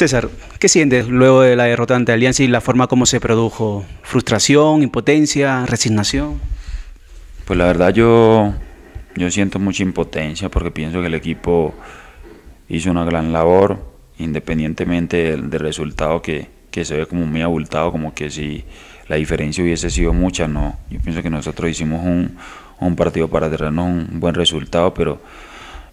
César, ¿qué sientes luego de la derrota ante Alianza y la forma como se produjo? ¿Frustración, impotencia, resignación? Pues la verdad yo, yo siento mucha impotencia porque pienso que el equipo hizo una gran labor, independientemente del, resultado que, se ve como muy abultado, como que si la diferencia hubiese sido mucha, no. Yo pienso que nosotros hicimos un, un partido para tenernos un buen resultado, pero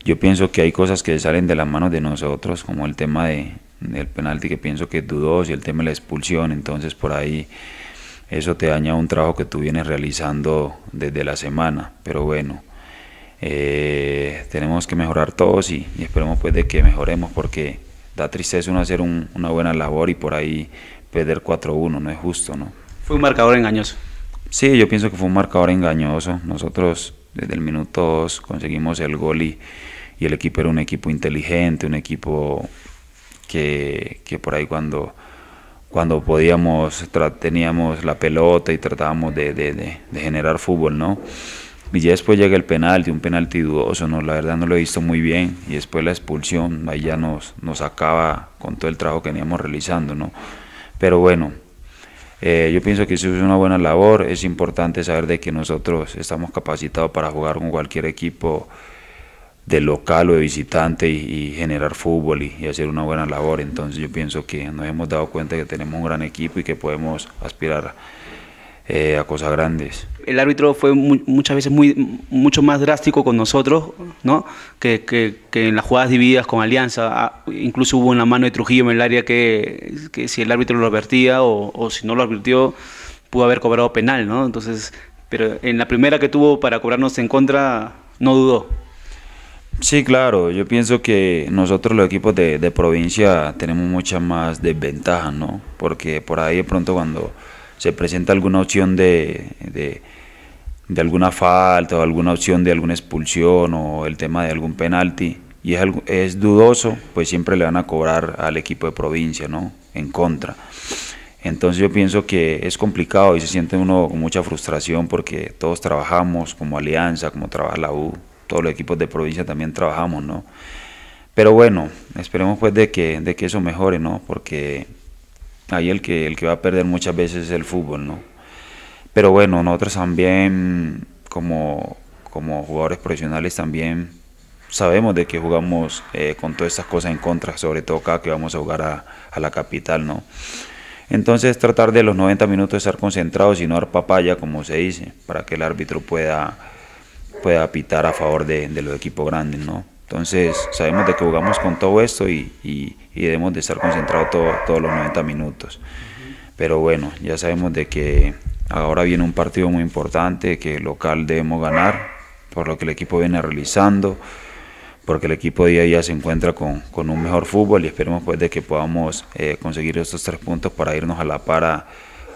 yo pienso que hay cosas que salen de las manos de nosotros, como el tema de, el penalti que pienso que es dudoso y el tema de la expulsión, entonces por ahí eso te daña un trabajo que tú vienes realizando desde la semana, pero bueno, eh, tenemos que mejorar todos y, esperemos pues de que mejoremos porque da tristeza uno hacer una buena labor y por ahí perder 4-1, no es justo, ¿no? Fue un marcador engañoso. Sí, yo pienso que fue un marcador engañoso. Nosotros desde el minuto 2 conseguimos el gol y el equipo era un equipo inteligente, un equipo que, por ahí cuando, cuando podíamos, teníamos la pelota y tratábamos de, generar fútbol, ¿no? Y ya después llega el penalti, un penalti dudoso, ¿no? La verdad no lo he visto muy bien. Y después la expulsión, ahí ya nos, nos acaba con todo el trabajo que veníamos realizando, ¿no? Pero bueno, eh, yo pienso que eso es una buena labor. Es importante saber de que nosotros estamos capacitados para jugar con cualquier equipo de local o de visitante y, generar fútbol y, hacer una buena labor. Entonces yo pienso que nos hemos dado cuenta que tenemos un gran equipo y que podemos aspirar eh, a cosas grandes. El árbitro fue muchas veces mucho más drástico con nosotros ¿no? que, en las jugadas divididas con Alianza. Ah, incluso hubo una mano de Trujillo en el área que, si el árbitro lo advertía o, si no lo advirtió pudo haber cobrado penal, ¿no? Entonces, pero en la primera que tuvo para cobrarnos en contra, no dudó. Sí, claro, yo pienso que nosotros los equipos de, de provincia tenemos muchas más desventajas, ¿no? Porque por ahí de pronto cuando se presenta alguna opción de, de, de, alguna falta o alguna opción de alguna expulsión o el tema de algún penalti y es, es dudoso, pues siempre le van a cobrar al equipo de provincia, ¿no? En contra. Entonces yo pienso que es complicado y se siente uno con mucha frustración porque todos trabajamos como alianza, como trabaja la U, todos los equipos de provincia también trabajamos, ¿no? Pero bueno, esperemos pues de que, de que eso mejore, ¿no? Porque ahí el que, el que va a perder muchas veces es el fútbol, ¿no? Pero bueno, nosotros también como, como jugadores profesionales también sabemos de que jugamos eh, con todas estas cosas en contra, sobre todo acá que vamos a jugar a, la capital, ¿no? Entonces tratar de los 90 minutos estar concentrados y no dar papaya, como se dice, para que el árbitro pueda pueda pitar a favor de, los equipos grandes, ¿no? Entonces sabemos de que jugamos con todo esto y, y, debemos de estar concentrados todo, todos los 90 minutos. Pero bueno, ya sabemos de que ahora viene un partido muy importante, que local debemos ganar, por lo que el equipo viene realizando, porque el equipo día a día se encuentra con, con un mejor fútbol y esperemos pues de que podamos eh, conseguir estos tres puntos para irnos a la para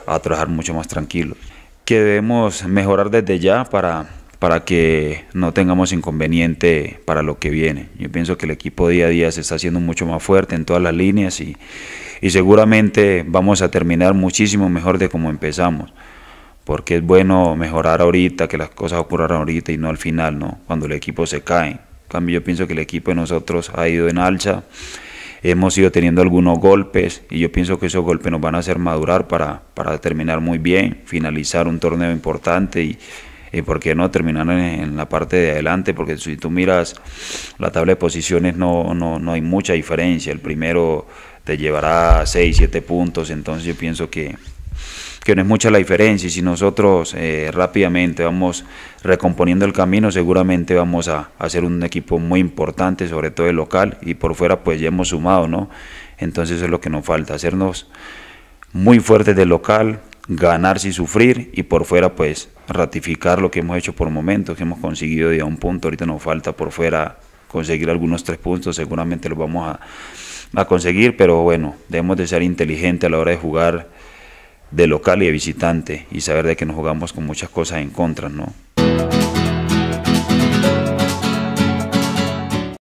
a trabajar mucho más tranquilos. Que debemos mejorar desde ya para para que no tengamos inconveniente para lo que viene. Yo pienso que el equipo día a día se está haciendo mucho más fuerte en todas las líneas y, seguramente vamos a terminar muchísimo mejor de como empezamos porque es bueno mejorar ahorita, que las cosas ocurran ahorita y no al final, ¿no? Cuando el equipo se cae. En cambio, yo pienso que el equipo de nosotros ha ido en alza, hemos ido teniendo algunos golpes y yo pienso que esos golpes nos van a hacer madurar para, para terminar muy bien, finalizar un torneo importante y y por qué no terminar en, la parte de adelante, porque si tú miras la tabla de posiciones no, no, no hay mucha diferencia, el primero te llevará 6, 7 puntos, entonces yo pienso que, no es mucha la diferencia y si nosotros eh, rápidamente vamos recomponiendo el camino seguramente vamos a, hacer un equipo muy importante sobre todo el local y por fuera pues ya hemos sumado no entonces eso es lo que nos falta hacernos muy fuertes de local ganar sin sufrir y por fuera pues ratificar lo que hemos hecho por momentos, que hemos conseguido ya un punto, ahorita nos falta por fuera conseguir algunos tres puntos, seguramente los vamos a, a conseguir, pero bueno, debemos de ser inteligentes a la hora de jugar de local y de visitante y saber de que nos jugamos con muchas cosas en contra, ¿no?